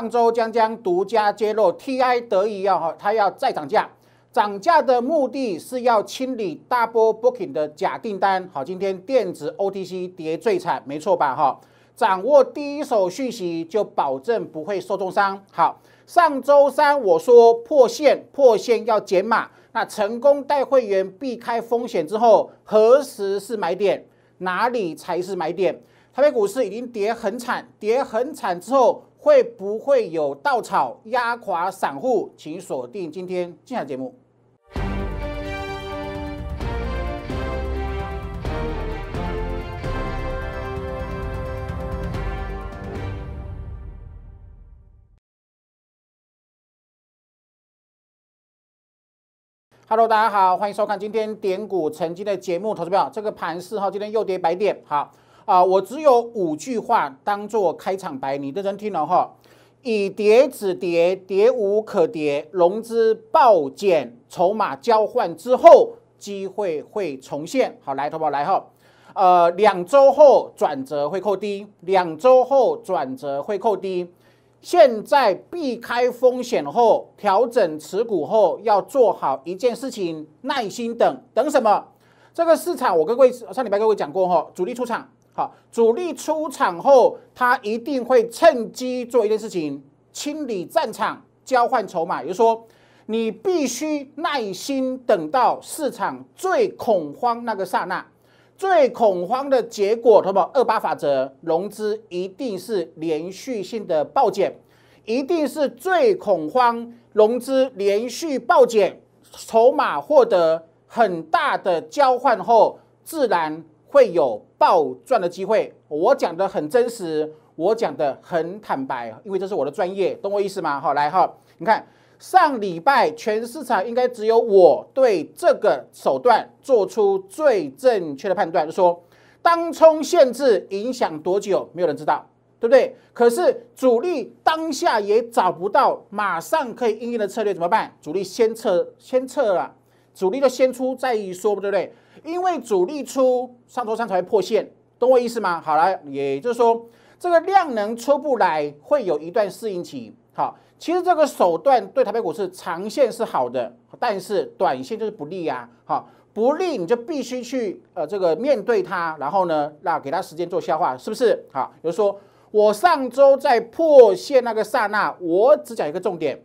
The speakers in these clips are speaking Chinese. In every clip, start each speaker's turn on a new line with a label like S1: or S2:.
S1: 上周将将独家揭露，TI 得以要哈，它要再涨价，涨价的目的是要清理 d o u booking 的假订单。好，今天电子 OTC 跌最惨，没错吧？哈，掌握第一手讯息就保证不会受重伤。好，上周三我说破线，破线要减码，那成功带会员避开风险之后，何时是买点？哪里才是买点？台北股市已经跌很惨，跌很惨之后。会不会有稻草压垮散户？请锁定今天精彩节目。Hello，大家好，欢迎收看今天点股成经的节目。投资票。这个盘市哈，今天又跌百点好。啊，我只有五句话当做开场白，你认真听了哈。以跌止跌，跌无可跌，融资爆减，筹码交换之后，机会会重现。好，来，投保来哈。呃，两周后转折会扣低，两周后转折会扣低。现在避开风险后，调整持股后，要做好一件事情，耐心等。等什么？这个市场，我跟各位上礼拜跟各位讲过哈，主力出场。好，主力出场后，他一定会趁机做一件事情，清理战场，交换筹码。也就是说，你必须耐心等到市场最恐慌那个刹那，最恐慌的结果，什么二八法则？融资一定是连续性的爆减，一定是最恐慌融资连续爆减，筹码获得很大的交换后，自然会有。暴赚的机会，我讲的很真实，我讲的很坦白，因为这是我的专业，懂我意思吗？好，来哈，你看上礼拜全市场应该只有我对这个手段做出最正确的判断，就说当冲限制影响多久，没有人知道，对不对？可是主力当下也找不到马上可以应用的策略，怎么办？主力先撤，先撤了，主力就先出再说，不对不对。因为主力出上周三才会破线，懂我意思吗？好了，也就是说这个量能出不来，会有一段适应期。好，其实这个手段对台北股市长线是好的，但是短线就是不利呀。好，不利你就必须去呃这个面对它，然后呢，那给它时间做消化，是不是？好，比如说我上周在破线那个刹那，我只讲一个重点，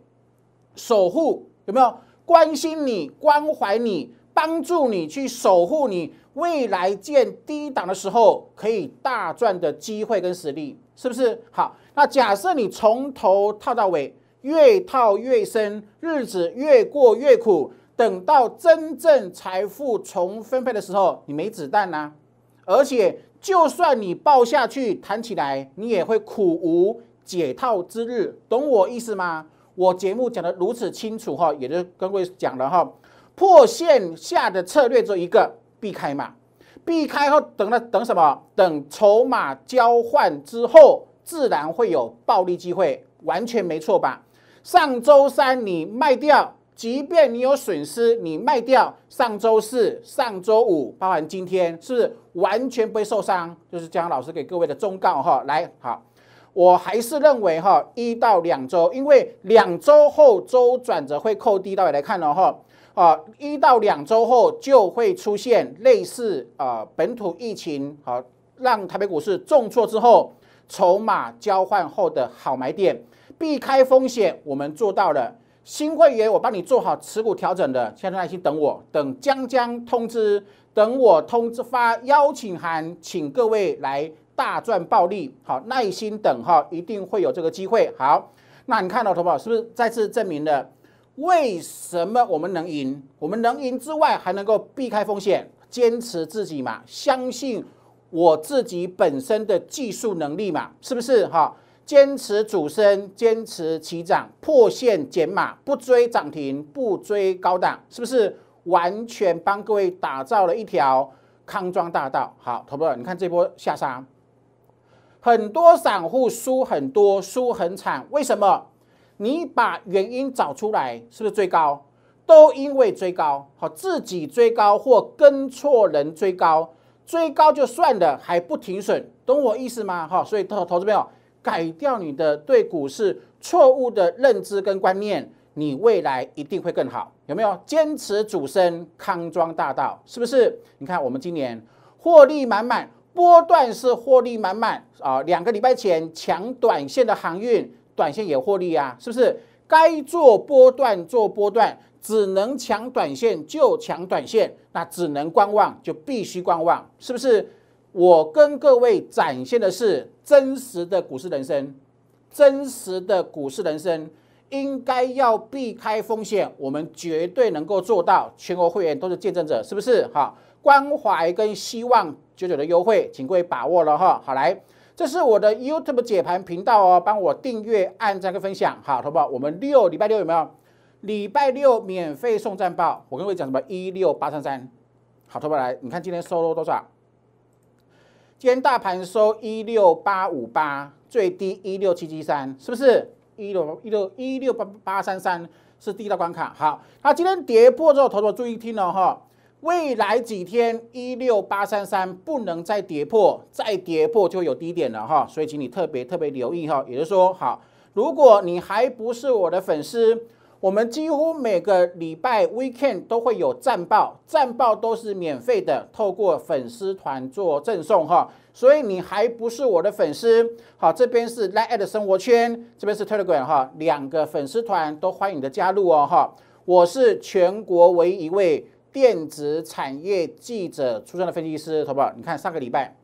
S1: 守护有没有关心你，关怀你。帮助你去守护你未来建低档的时候可以大赚的机会跟实力，是不是？好，那假设你从头套到尾，越套越深，日子越过越苦，等到真正财富重分配的时候，你没子弹啦。而且，就算你抱下去弹起来，你也会苦无解套之日，懂我意思吗？我节目讲的如此清楚哈，也就跟各位讲了哈。破线下的策略做一个避开嘛，避开后等了等什么？等筹码交换之后，自然会有暴利机会，完全没错吧？上周三你卖掉，即便你有损失，你卖掉上周四、上周五，包含今天是完全不会受伤。就是姜老师给各位的忠告哈。来好，我还是认为哈，一到两周，因为两周后周转折会扣低，大家来看了哈。啊，一到两周后就会出现类似啊本土疫情，好让台北股市重挫之后，筹码交换后的好买点，避开风险，我们做到了。新会员，我帮你做好持股调整的，现在耐心等我，等将将通知，等我通知发邀请函，请各位来大赚暴利。好，耐心等哈，一定会有这个机会。好，那你看到投保是不是再次证明了？为什么我们能赢？我们能赢之外，还能够避开风险，坚持自己嘛，相信我自己本身的技术能力嘛，是不是？哈，坚持主升，坚持起涨，破线减码，不追涨停，不追高档，是不是完全帮各位打造了一条康庄大道？好，投资你看这波下杀，很多散户输很多，输很惨，为什么？你把原因找出来，是不是追高？都因为追高，好自己追高或跟错人追高，追高就算了，还不停损，懂我意思吗？哈，所以投投资朋友，改掉你的对股市错误的认知跟观念，你未来一定会更好，有没有？坚持主升康庄大道，是不是？你看我们今年获利满满，波段是获利满满啊，两个礼拜前抢短线的航运。短线也获利啊，是不是？该做波段做波段，只能抢短线就抢短线，那只能观望就必须观望，是不是？我跟各位展现的是真实的股市人生，真实的股市人生应该要避开风险，我们绝对能够做到，全国会员都是见证者，是不是？好，关怀跟希望九九的优惠，请各位把握了哈。好来。这是我的 YouTube 解盘频道哦，帮我订阅、按赞、跟分享，好，投保。我们六礼拜六有没有？礼拜六免费送战报，我跟各位讲什么？一六八三三，好，投保来，你看今天收了多少？今天大盘收一六八五八，最低一六七七三，是不是？一六一六一六八八三三是第一道关卡。好，那今天跌破之后，投保注意听哦，哈。未来几天，一六八三三不能再跌破，再跌破就有低点了哈。所以，请你特别特别留意哈。也就是说，好，如果你还不是我的粉丝，我们几乎每个礼拜 weekend 都会有战报，战报都是免费的，透过粉丝团做赠送哈。所以，你还不是我的粉丝，好，这边是 l i 来 at 生活圈，这边是 telegram 哈，两个粉丝团都欢迎你的加入哦哈。我是全国唯一一位。电子产业记者出身的分析师投保，你看上个礼拜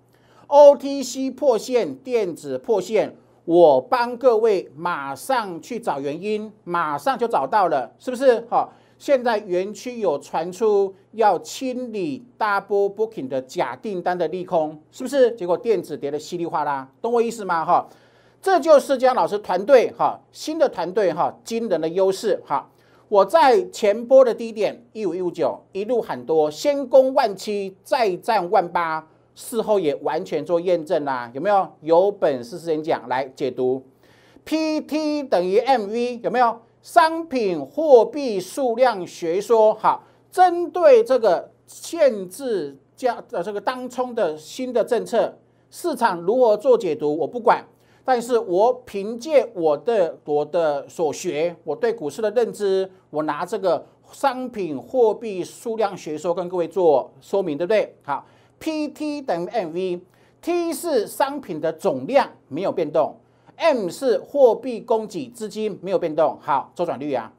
S1: ，OTC 破线，电子破线，我帮各位马上去找原因，马上就找到了，是不是？好，现在园区有传出要清理 Double Booking 的假订单的利空，是不是？结果电子跌的稀里哗啦，懂我意思吗？哈，这就是姜老师团队哈，新的团队哈，惊人的优势哈。我在前波的低点一五一五九一路喊多，先攻万七，再战万八，事后也完全做验证啦，有没有？有本事先讲来解读，PT 等于 MV 有没有？商品货币数量学说好，针对这个限制加呃这个当冲的新的政策，市场如何做解读？我不管。但是我凭借我的我的所学，我对股市的认知，我拿这个商品货币数量学说跟各位做说明，对不对？好，P T 等于 M V，T 是商品的总量没有变动，M 是货币供给资金没有变动。好，周转率啊，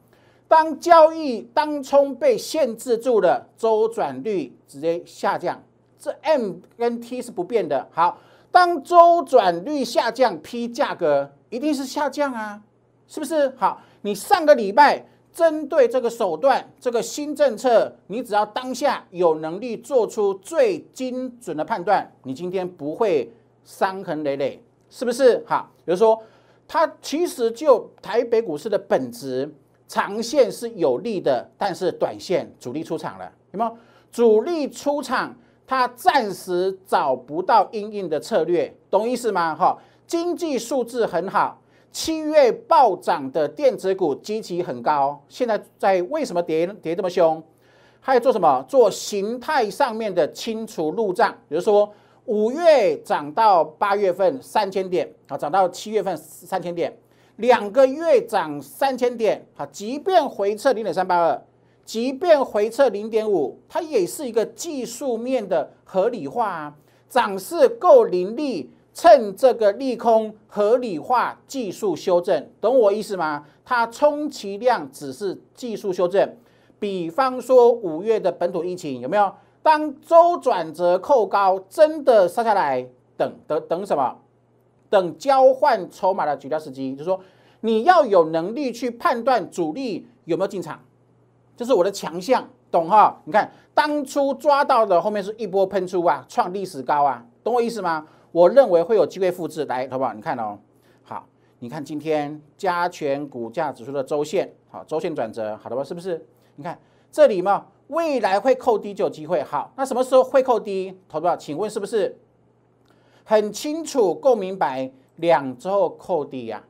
S1: 当交易当冲被限制住了，周转率直接下降。这 M 跟 T 是不变的。好。当周转率下降，P 价格一定是下降啊，是不是？好，你上个礼拜针对这个手段、这个新政策，你只要当下有能力做出最精准的判断，你今天不会伤痕累累，是不是？哈，比如说，它其实就台北股市的本质，长线是有利的，但是短线主力出场了，有没有？主力出场。它暂时找不到应应的策略，懂意思吗？哈，经济数字很好，七月暴涨的电子股积极很高，现在在为什么跌跌这么凶？还要做什么？做形态上面的清除路障，比如说五月涨到八月份三千点啊，涨到七月份三千点，两个月涨三千点啊，即便回撤零点三八二。即便回撤零点五，它也是一个技术面的合理化啊，涨势够凌厉，趁这个利空合理化技术修正，懂我意思吗？它充其量只是技术修正。比方说五月的本土疫情有没有？当周转折扣高，真的杀下来，等等等什么？等交换筹码的绝佳时机，就是说你要有能力去判断主力有没有进场。就是我的强项，懂哈？你看当初抓到的，后面是一波喷出啊，创历史高啊，懂我意思吗？我认为会有机会复制来，好不好？你看哦，好，你看今天加权股价指数的周线，好，周线转折，好的吧？是不是？你看这里嘛，未来会扣低就有机会，好，那什么时候会扣低，投资宝，请问是不是很清楚、够明白？两周扣低呀，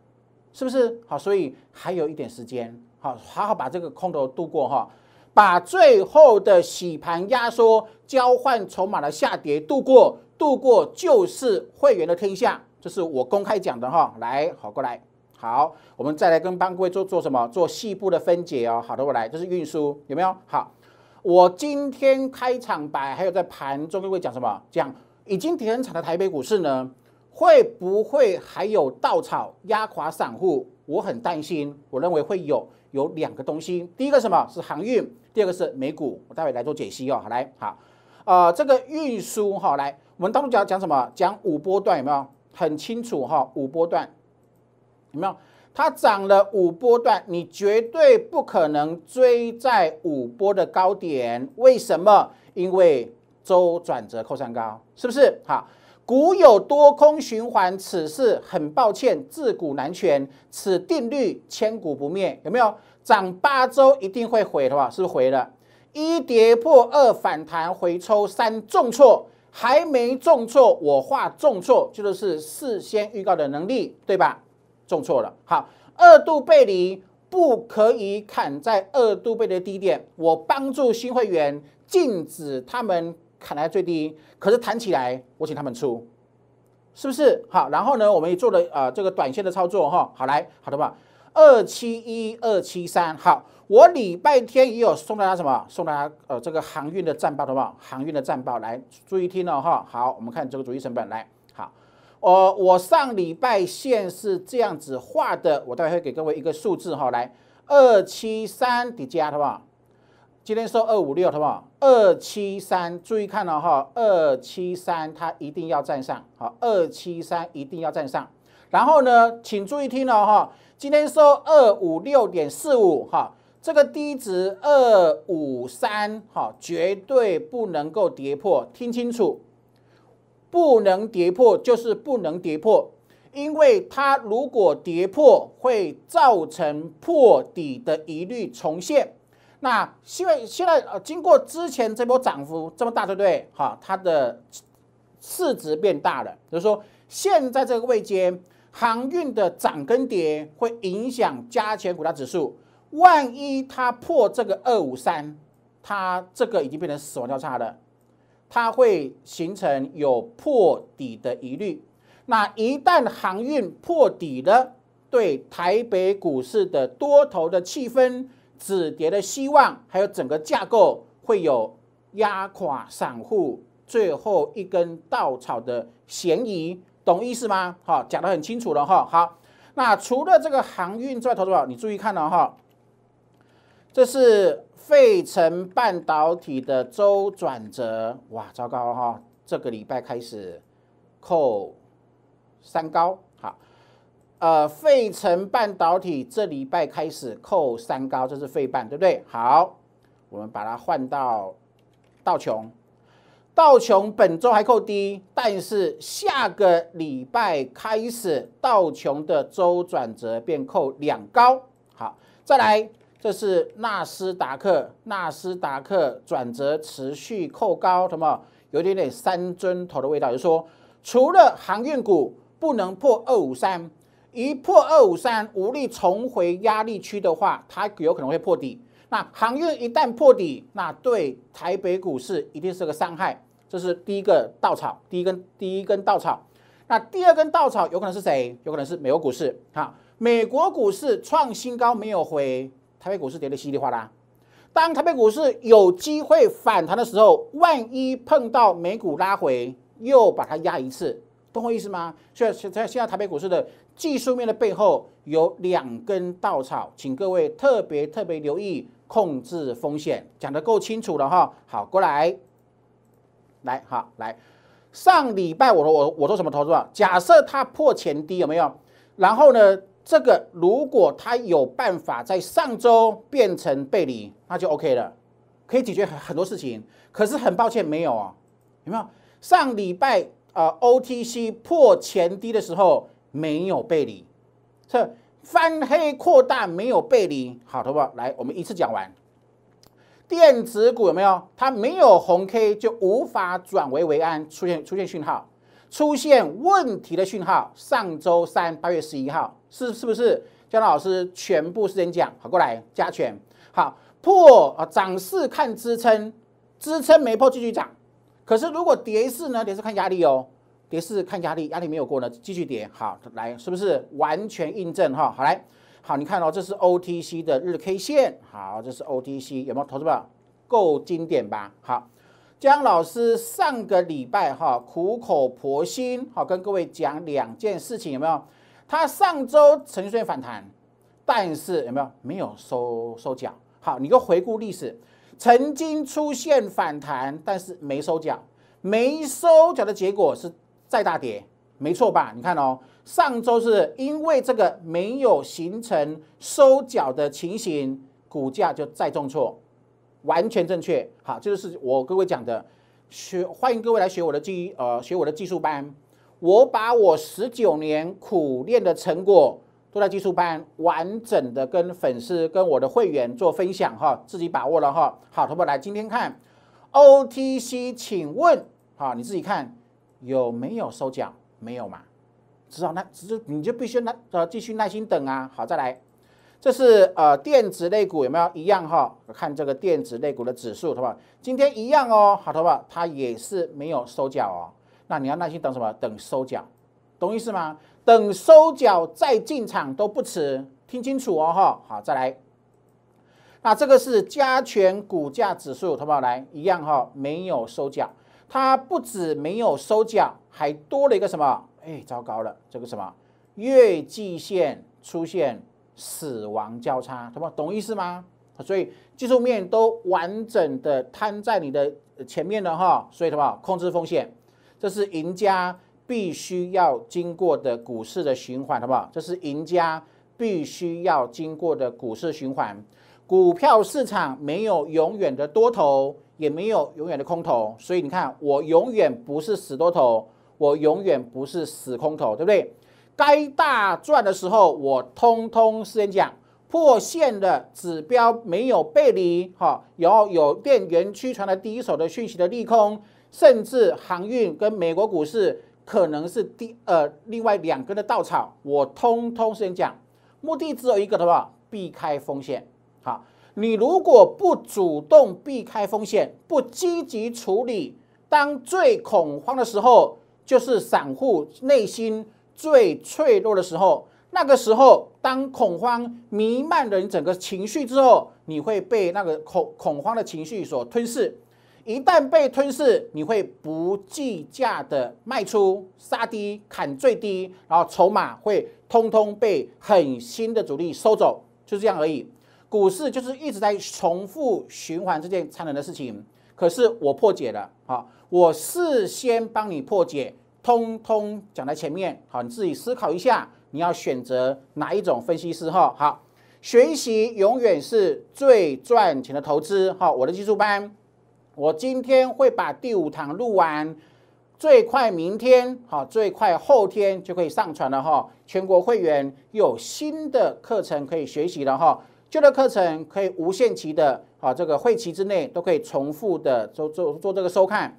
S1: 是不是？好，所以还有一点时间。好好把这个空头度过哈，把最后的洗盘、压缩、交换筹码的下跌度过，度过就是会员的天下，这是我公开讲的哈。来，好，过来，好，我们再来跟各位做做什么？做细部的分解哦。好的，我来，这是运输有没有？好，我今天开场白还有在盘中各位讲什么？讲已经跌很的台北股市呢？会不会还有稻草压垮散户？我很担心。我认为会有有两个东西，第一个什么是航运，第二个是美股。我待会来做解析哦。好，来，好，呃，这个运输哈，来，我们当中讲讲什么？讲五波段有没有？很清楚哈，五波段有没有？它涨了五波段，你绝对不可能追在五波的高点。为什么？因为周转折扣上高，是不是？好。古有多空循环，此事很抱歉，自古难全，此定律千古不灭，有没有涨八周一定会回的吧？是不是回了？一跌破，二反弹回抽，三重挫，还没重挫，我画重挫，就是事先预告的能力，对吧？重挫了，好，二度背离不可以砍在二度背的低点，我帮助新会员禁止他们。看来最低，可是弹起来，我请他们出，是不是？好，然后呢，我们也做了呃这个短线的操作哈。好，来，好的吧。二七一，二七三，好，我礼拜天也有送大家什么？送大家呃这个航运的战报，好不好？航运的战报来注意听了哈。好，我们看这个主力成本来。好，呃、我上礼拜线是这样子画的，我待会会给各位一个数字哈。来，二七三叠加，好不好？今天收二五六，好不好？二七三，注意看了哈，二七三它一定要站上，好，二七三一定要站上。然后呢，请注意听了哈，今天收二五六点四五，哈，这个低值二五三，哈，绝对不能够跌破，听清楚，不能跌破就是不能跌破，因为它如果跌破，会造成破底的疑虑重现。那现在现在呃，经过之前这波涨幅这么大，对不对？哈，它的市值变大了，就是说现在这个位阶航运的涨跟跌会影响加权股价指数。万一它破这个二五三，它这个已经变成死亡交叉了，它会形成有破底的疑虑。那一旦航运破底了，对台北股市的多头的气氛。止跌的希望，还有整个架构会有压垮散户最后一根稻草的嫌疑，懂意思吗？好，讲的很清楚了哈。好，那除了这个航运之外，投资者你注意看了哈，这是费城半导体的周转折，哇，糟糕哈，这个礼拜开始，扣三高。呃，费城半导体这礼拜开始扣三高，这是费半，对不对？好，我们把它换到道琼。道琼本周还扣低，但是下个礼拜开始，道琼的周转折变扣两高。好，再来，这是纳斯达克，纳斯达克转折持续扣高，什么？有点点三尊头的味道，就是说，除了航运股不能破二五三。一破二五三无力重回压力区的话，它有可能会破底。那航运一旦破底，那对台北股市一定是个伤害。这是第一个稻草，第一根第一根稻草。那第二根稻草有可能是谁？有可能是美国股市。好，美国股市创新高没有回，台北股市跌得稀里哗啦。当台北股市有机会反弹的时候，万一碰到美股拉回，又把它压一次，懂我意思吗？所以现现在台北股市的。技术面的背后有两根稻草，请各位特别特别留意控制风险，讲得够清楚了哈。好，过来，来好，来。上礼拜我说我我做什么投资啊？假设它破前低有没有？然后呢，这个如果它有办法在上周变成背离，那就 OK 了，可以解决很很多事情。可是很抱歉，没有啊，有没有？上礼拜呃 o t c 破前低的时候。没有背离，这翻黑扩大没有背离，好的不？来，我们一次讲完。电子股有没有？它没有红 K 就无法转危为安，出现出现讯号，出现问题的讯号。上周三八月十一号是是不是？江老师全部是这讲，好，过来加权。好，破啊涨势看支撑，支撑没破继续涨。可是如果跌势呢？跌势看压力哦。跌是看压力，压力没有过呢，继续点好来，是不是完全印证哈？好来，好，你看哦，这是 OTC 的日 K 线，好，这是 OTC 有没有？投资者够经典吧？好，江老师上个礼拜哈，苦口婆心好跟各位讲两件事情有没有？他上周呈现反弹，但是有没有没有收收脚？好，你就回顾历史，曾经出现反弹，但是没收脚，没收脚的结果是。再大跌，没错吧？你看哦，上周是因为这个没有形成收脚的情形，股价就再重挫，完全正确。好，这就是我各位讲的，学欢迎各位来学我的技，呃，学我的技术班。我把我十九年苦练的成果，都在技术班，完整的跟粉丝、跟我的会员做分享，哈，自己把握了哈。好，学们来，今天看 OTC，请问，好，你自己看。有没有收缴？没有嘛，只好那只是你就必须耐呃继续耐心等啊。好，再来，这是呃电子类股有没有一样哈？看这个电子类股的指数，好不好？今天一样哦。好，好不好？它也是没有收缴哦。那你要耐心等什么？等收缴，懂意思吗？等收缴再进场都不迟，听清楚哦哈。好，再来，那这个是加权股价指数，好不好？来一样哈，没有收缴。它不止没有收脚，还多了一个什么？哎，糟糕了，这个什么月季线出现死亡交叉，懂不懂意思吗？所以技术面都完整的摊在你的前面了哈，所以什么控制风险？这是赢家必须要经过的股市的循环，好不好？这是赢家必须要经过的股市循环。股票市场没有永远的多头。也没有永远的空头，所以你看，我永远不是死多头，我永远不是死空头，对不对？该大赚的时候，我通通先讲破线的指标没有背离，哈，然后有电源区传来第一手的讯息的利空，甚至航运跟美国股市可能是第呃另外两根的稻草，我通通先讲，目的只有一个，的话，避开风险，好。你如果不主动避开风险，不积极处理，当最恐慌的时候，就是散户内心最脆弱的时候。那个时候，当恐慌弥漫了你整个情绪之后，你会被那个恐恐慌的情绪所吞噬。一旦被吞噬，你会不计价的卖出，杀低砍最低，然后筹码会通通被狠心的主力收走，就这样而已。股市就是一直在重复循环这件残忍的事情，可是我破解了，好，我事先帮你破解，通通讲在前面，好，你自己思考一下，你要选择哪一种分析师哈，好，学习永远是最赚钱的投资哈，我的技术班，我今天会把第五堂录完，最快明天，好，最快后天就可以上传了哈，全国会员有新的课程可以学习了哈。旧的课程可以无限期的，好，这个会期之内都可以重复的做做做这个收看，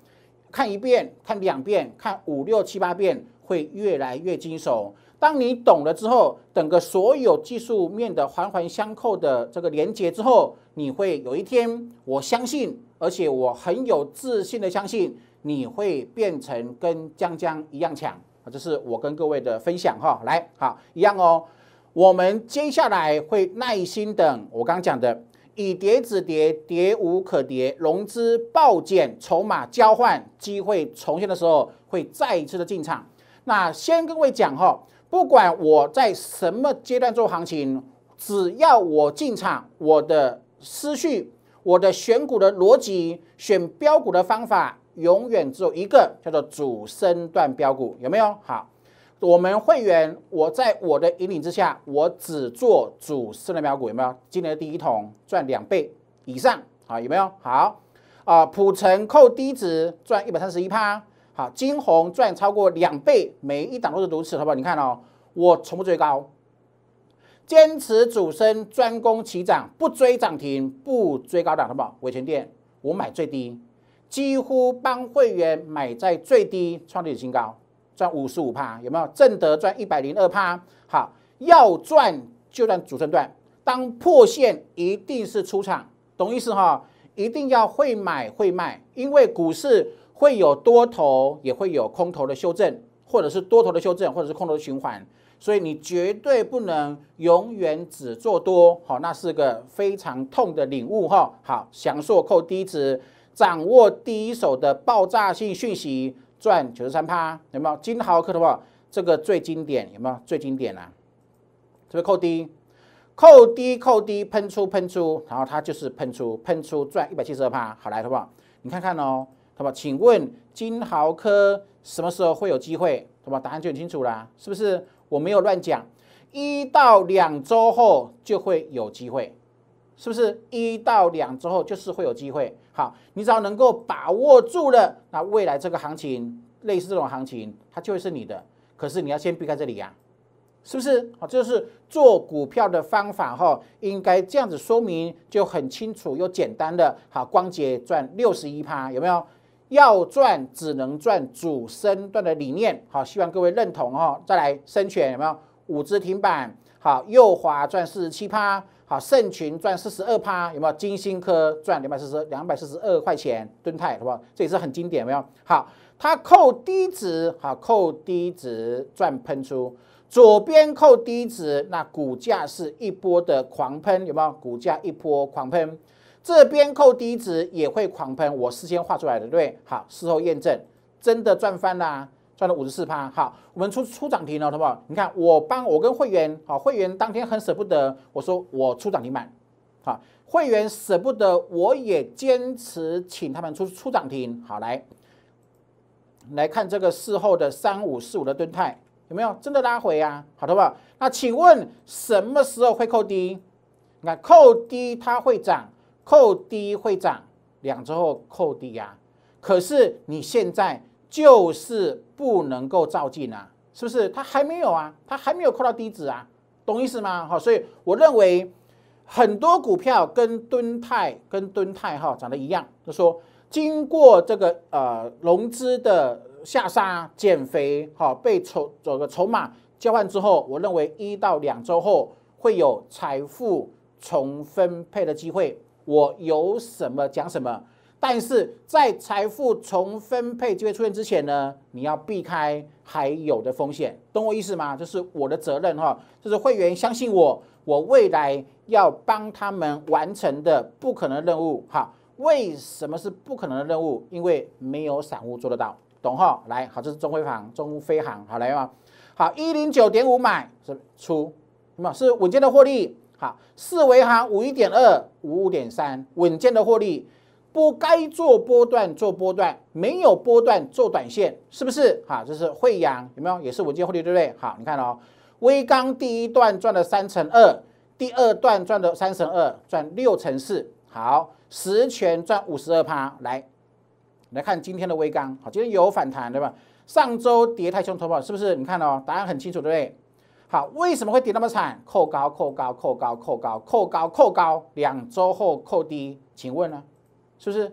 S1: 看一遍，看两遍，看五六七八遍，会越来越精熟。当你懂了之后，整个所有技术面的环环相扣的这个连接之后，你会有一天，我相信，而且我很有自信的相信，你会变成跟江江一样强啊！这是我跟各位的分享哈，来，好，一样哦。我们接下来会耐心等，我刚刚讲的，以跌止跌，跌无可跌，融资爆减，筹码交换，机会重现的时候，会再一次的进场。那先各位讲哈，不管我在什么阶段做行情，只要我进场，我的思绪，我的选股的逻辑，选标股的方法，永远只有一个，叫做主升段标股，有没有？好。我们会员，我在我的引领之下，我只做主升的苗股，有没有？今年的第一桶赚两倍以上，好，有没有？好啊，普成扣低值赚一百三十一趴，好，金红赚超过两倍，每一档都是如此，好不好？你看哦，我从不追高，坚持主升，专攻起涨，不追涨停，不追高涨，好不好？维权店我买最低，几乎帮会员买在最低，创历史新高。赚五十五趴有没有？正德赚一百零二趴。好，要赚就赚主升段，当破线一定是出场，懂意思哈？一定要会买会卖，因为股市会有多头也会有空头的修正，或者是多头的修正，或者是空头的循环，所以你绝对不能永远只做多，好，那是个非常痛的领悟哈。好，详硕扣低值，掌握第一手的爆炸性讯息。赚九十三趴，有没有金豪科？的话，这个最经典，有没有最经典啊，这别扣低，扣低扣低，喷出喷出，然后它就是喷出喷出赚一百七十二趴。好来，好不好？你看看哦，不好？请问金豪科什么时候会有机会？好不好？答案就很清楚啦，是不是？我没有乱讲，一到两周后就会有机会，是不是？一到两周后就是会有机会。好，你只要能够把握住了，那未来这个行情，类似这种行情，它就会是你的。可是你要先避开这里呀，是不是？好，这是做股票的方法哈，应该这样子说明就很清楚又简单的好。光洁赚六十一趴，有没有？要赚只能赚主升段的理念，好，希望各位认同哈。再来深全有没有五只停板？好，右滑赚四十七趴。好，盛群赚四十二趴，有没有？金星科赚两百四十，两百四十二块钱吨泰，是吧？这也是很经典，有没有？好，它扣低值，好扣低值赚喷出，左边扣低值，那股价是一波的狂喷，有没有？股价一波狂喷，这边扣低值也会狂喷，我事先画出来的，对不对？好，事后验证，真的赚翻啦！赚了五十四趴，好，我们出出涨停了，好不好？你看，我帮我跟会员，好，会员当天很舍不得，我说我出涨停买，好，会员舍不得，我也坚持请他们出出涨停，好来，来看这个事后的三五四五的蹲态，有没有真的拉回啊？好的吧？那请问什么时候会扣低？你看扣低它会涨，扣低会涨，两周后扣低啊。可是你现在。就是不能够照进啊，是不是？它还没有啊，它还没有扣到低值啊，懂意思吗？好，所以我认为很多股票跟敦泰跟敦泰哈长得一样，他说经过这个呃融资的下沙减肥哈，被筹这个筹码交换之后，我认为一到两周后会有财富重分配的机会，我有什么讲什么。但是在财富重分配机会出现之前呢，你要避开还有的风险，懂我意思吗？这是我的责任哈，这是会员相信我，我未来要帮他们完成的不可能任务哈。为什么是不可能的任务？因为没有散户做得到，懂哈？来，好，这是中飞航，中飞航，好来嘛，好，一零九点五买是出，那么是稳健的获利，好，四维航五一点二五五点三，稳健的获利。波该做波段做波段，没有波段做短线，是不是？哈，这是惠阳有没有？也是稳健获利，对不对？好，你看哦，微刚第一段赚了三乘二，第二段赚了三乘二，赚六乘四。好，十全赚五十二趴。来，来看今天的微刚，好，今天有反弹，对吧？上周跌太凶，突破是不是？你看哦，答案很清楚，对不对？好，为什么会跌那么惨？扣高、扣高、扣高、扣高、扣高、扣高，两周后扣低，请问呢？是不是？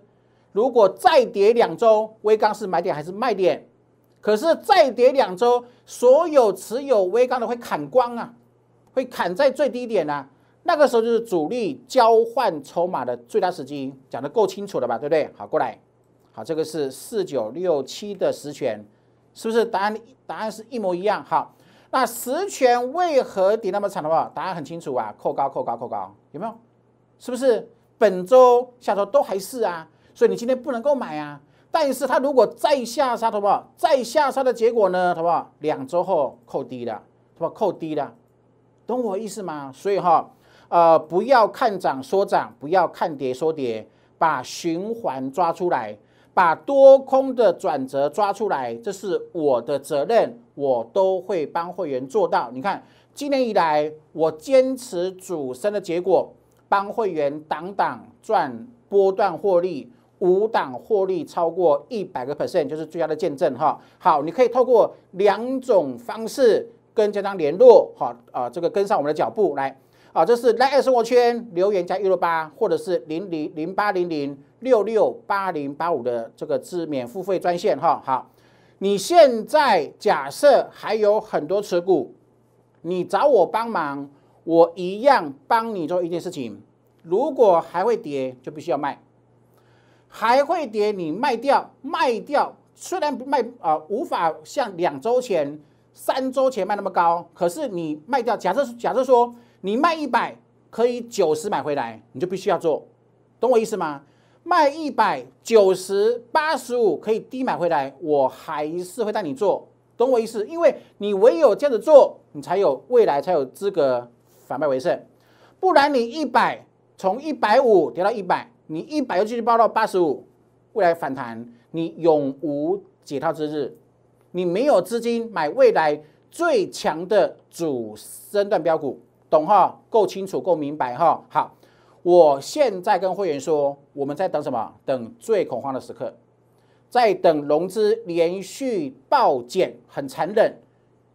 S1: 如果再跌两周，微钢是买点还是卖点？可是再跌两周，所有持有微钢的会砍光啊，会砍在最低点啊。那个时候就是主力交换筹码的最大时机，讲的够清楚了吧？对不对？好，过来。好，这个是四九六七的实权，是不是？答案答案是一模一样。好，那实权为何跌那么惨的话，答案很清楚啊，扣高扣高扣高，有没有？是不是？本周下周都还是啊，所以你今天不能够买啊。但是它如果再下杀，好不好？再下杀的结果呢，好不好？两周后扣低了，好不好？扣低了，懂我意思吗？所以哈，呃，不要看涨说涨，不要看跌说跌，把循环抓出来，把多空的转折抓出来，这是我的责任，我都会帮会员做到。你看，今年以来我坚持主升的结果。帮会员挡挡赚波段获利，五档获利超过一百个 percent 就是最佳的见证哈。好，你可以透过两种方式跟嘉章联络好啊，这个跟上我们的脚步来啊，这是 LINE 生活圈留言加一六八，或者是零零零八零零六六八零八五的这个自免付费专线哈。好，你现在假设还有很多持股，你找我帮忙，我一样帮你做一件事情。如果还会跌，就必须要卖。还会跌，你卖掉，卖掉。虽然不卖啊，无法像两周前、三周前卖那么高，可是你卖掉。假设假设说，你卖一百，可以九十买回来，你就必须要做，懂我意思吗？卖一百九十、八十五，可以低买回来，我还是会带你做，懂我意思？因为你唯有这样子做，你才有未来，才有资格反败为胜。不然你一百。从一百五跌到一百，你一百又继续爆到八十五，未来反弹你永无解套之日，你没有资金买未来最强的主升段标股，懂哈？够清楚够明白哈？好，我现在跟会员说，我们在等什么？等最恐慌的时刻，在等融资连续爆减，很残忍。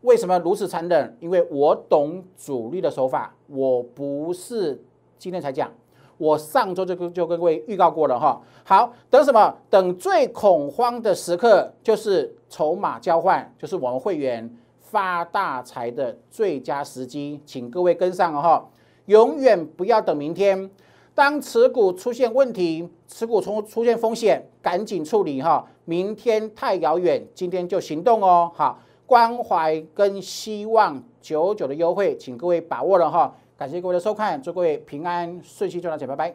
S1: 为什么如此残忍？因为我懂主力的手法，我不是。今天才讲，我上周就跟就跟各位预告过了哈。好，等什么？等最恐慌的时刻，就是筹码交换，就是我们会员发大财的最佳时机，请各位跟上哈。永远不要等明天，当持股出现问题，持股出出现风险，赶紧处理哈。明天太遥远，今天就行动哦。好，关怀跟希望九九的优惠，请各位把握了哈。感谢各位的收看，祝各位平安顺气，赚到钱！拜拜。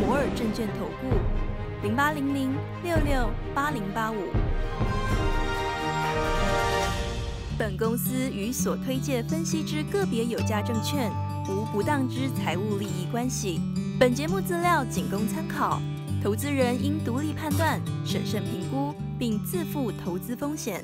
S1: 摩尔证券投顾，零八零零六六八零八五。本公司与所推介分析之个别有价证券无不当之财务利益关系。本节目资料仅供参考，投资人应独立判断、审慎评估，并自负投资风险。